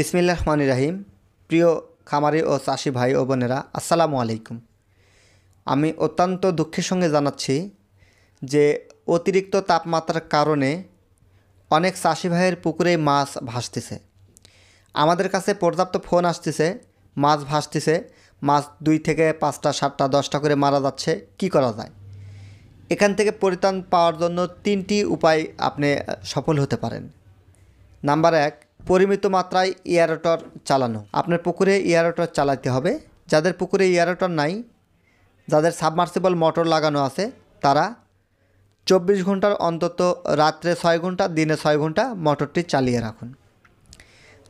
বিসমিল্লা রহমান রাহিম প্রিয় খামারি ও চাষি ভাই ও বোনেরা আসসালামু আলাইকুম আমি অত্যন্ত দুঃখের সঙ্গে জানাচ্ছি যে অতিরিক্ত তাপমাত্রার কারণে অনেক চাষি ভাইয়ের পুকুরে মাছ ভাসতেছে আমাদের কাছে পর্যাপ্ত ফোন আসতেছে মাছ ভাসতেছে মাছ দুই থেকে পাঁচটা সাতটা দশটা করে মারা যাচ্ছে কি করা যায় এখান থেকে পরিত্রাণ পাওয়ার জন্য তিনটি উপায় আপনি সফল হতে পারেন নাম্বার এক পরিমিত মাত্রায় এয়ারোটর চালানো আপনার পুকুরে এয়ারোটর চালাতে হবে যাদের পুকুরে এয়ারোটর নাই যাদের সাবমার্সিবল মোটর লাগানো আছে তারা চব্বিশ ঘন্টার অন্তত রাত্রে ছয় ঘন্টা দিনে ছয় ঘন্টা মোটরটি চালিয়ে রাখুন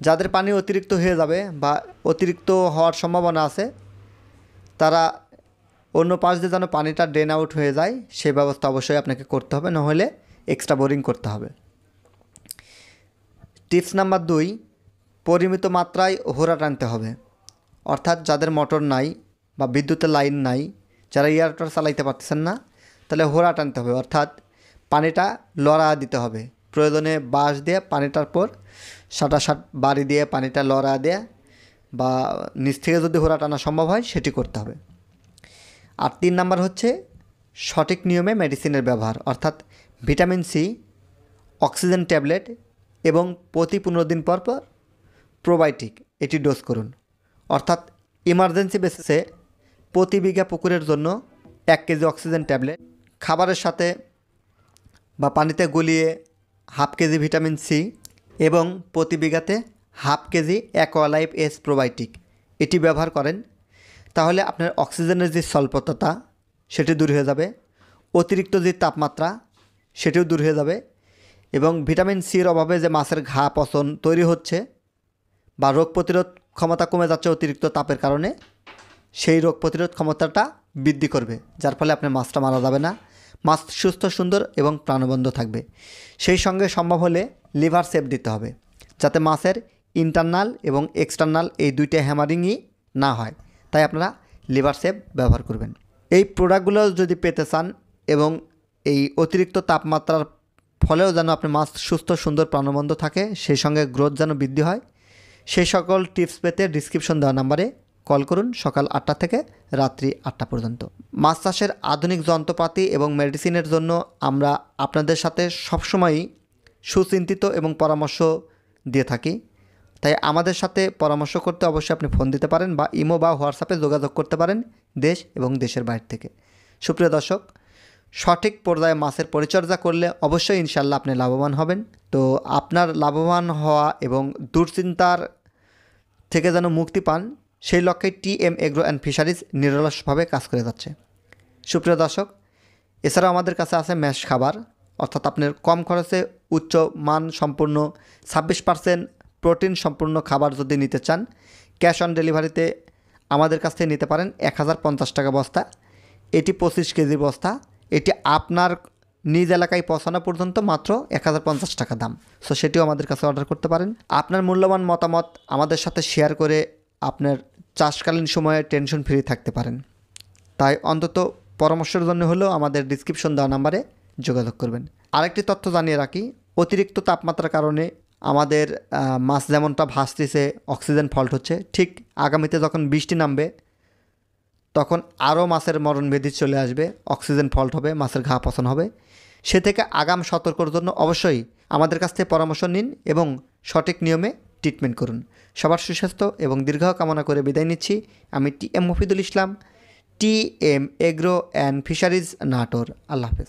যাদের পানি অতিরিক্ত হয়ে যাবে বা অতিরিক্ত হওয়ার সম্ভাবনা আছে তারা অন্য পাশ দিয়ে যেন পানিটা ড্রেন আউট হয়ে যায় সে ব্যবস্থা অবশ্যই আপনাকে করতে হবে নাহলে এক্সট্রা বোরিং করতে হবে টিপস নাম্বার দুই পরিমিত মাত্রায় হোরা টানতে হবে অর্থাৎ যাদের মোটর নাই বা বিদ্যুতের লাইন নাই যারা ইয়ারটার চালাইতে পারতেছেন না তাহলে হোরা টানতে হবে অর্থাৎ পানিটা লড়া দিতে হবে প্রয়োজনে বাঁশ দিয়ে পানিটার পর সাটা সাট বাড়ি দিয়ে পানিটা লড়া দিয়ে বা নিচ থেকে যদি হোরা টানা সম্ভব হয় সেটি করতে হবে আর তিন নাম্বার হচ্ছে সঠিক নিয়মে মেডিসিনের ব্যবহার অর্থাৎ ভিটামিন সি অক্সিজেন ট্যাবলেট এবং প্রতি পনেরো দিন পর পর প্রোবায়োটিক এটি ডোজ করুন অর্থাৎ ইমার্জেন্সি বেসিসে প্রতি বিঘা পুকুরের জন্য এক কেজি অক্সিজেন ট্যাবলেট খাবারের সাথে বা পানিতে গুলিয়ে হাফ কেজি ভিটামিন সি এবং প্রতি বিঘাতে half KG Aqualife S probiotic এটি ব্যবহার করেন তাহলে আপনার অক্সিজেনের যে স্বল্পতা সেটি দূর হয়ে যাবে অতিরিক্ত যে তাপমাত্রা সেটিও দূর হয়ে যাবে এবং ভিটামিন সির অভাবে যে মাছের ঘা পচন তৈরি হচ্ছে বা রোগ প্রতিরোধ ক্ষমতা কমে যাচ্ছে অতিরিক্ত তাপের কারণে সেই রোগ প্রতিরোধ ক্ষমতাটা বৃদ্ধি করবে যার ফলে আপনার মাছটা মারা যাবে না মাছ সুস্থ সুন্দর এবং প্রাণবন্ধ থাকবে সেই সঙ্গে সম্ভব হলে লিভার সেপ দিতে হবে যাতে মাছের ইন্টারনাল এবং এক্সটার্নাল এই দুইটা হ্যামারিংই না হয় তাই আপনারা লিভার সেপ ব্যবহার করবেন এই প্রোডাক্টগুলো যদি পেতে চান এবং এই অতিরিক্ত তাপমাত্রার ফলেও যেন আপনি মাছ সুস্থ সুন্দর প্রাণবন্ধ থাকে সেই সঙ্গে গ্রোথ যেন বৃদ্ধি হয় সেই সকল টিপস পেতে ডিসক্রিপশন দেওয়া নাম্বারে কল করুন সকাল আটটা থেকে রাত্রি আটটা পর্যন্ত মাছ চাষের আধুনিক যন্ত্রপাতি এবং মেডিসিনের জন্য আমরা আপনাদের সাথে সবসময়ই সুচিন্তিত এবং পরামর্শ দিয়ে থাকি তাই আমাদের সাথে পরামর্শ করতে অবশ্যই আপনি ফোন দিতে পারেন বা ইমো বা হোয়াটসঅ্যাপে যোগাযোগ করতে পারেন দেশ এবং দেশের বাইরে থেকে সুপ্রিয় দর্শক সঠিক পর্যায়ে মাছের পরিচর্যা করলে অবশ্যই ইনশাল্লাহ আপনি লাভবান হবেন তো আপনার লাভবান হওয়া এবং দুশ্চিন্তার থেকে যেন মুক্তি পান সেই লক্ষ্যে T M agro and fisheries নিরলসভাবে কাজ করে যাচ্ছে সুপ্রিয় দর্শক এছাড়াও আমাদের কাছে আছে ম্যাশ খাবার অর্থাৎ আপনার কম খরচে উচ্চ মান সম্পূর্ণ ছাব্বিশ পার্সেন্ট প্রোটিন সম্পূর্ণ খাবার যদি নিতে চান ক্যাশ অন ডেলিভারিতে আমাদের কাছ থেকে নিতে পারেন এক হাজার পঞ্চাশ টাকা বস্তা এটি পঁচিশ কেজি বস্তা এটি আপনার নিজ এলাকায় পৌঁছানো পর্যন্ত মাত্র এক টাকা দাম সো সেটিও আমাদের কাছে অর্ডার করতে পারেন আপনার মূল্যবান মতামত আমাদের সাথে শেয়ার করে আপনার চাষকালীন সময়ে টেনশন ফ্রি থাকতে পারেন তাই অন্তত পরামর্শের জন্য হলেও আমাদের ডিসক্রিপশন দেওয়া নাম্বারে যোগাযোগ করবেন আরেকটি তথ্য জানিয়ে রাখি অতিরিক্ত তাপমাত্রার কারণে আমাদের মাছ যেমনটা ভাসতেছে অক্সিজেন ফল্ট হচ্ছে ঠিক আগামীতে যখন বৃষ্টি নামবে তখন আরও মাছের মরণভেদি চলে আসবে অক্সিজেন ফল্ট হবে মাছের ঘা পচন হবে সে থেকে আগাম সতর্কর জন্য অবশ্যই আমাদের কাছ থেকে পরামর্শ নিন এবং সঠিক নিয়মে ট্রিটমেন্ট করুন সবার সুস্বাস্থ্য এবং দীর্ঘ কামনা করে বিদায় নিচ্ছি আমি T M Mofidul Islam T M agro and fisheries Natore আল্লাহ হাফেজ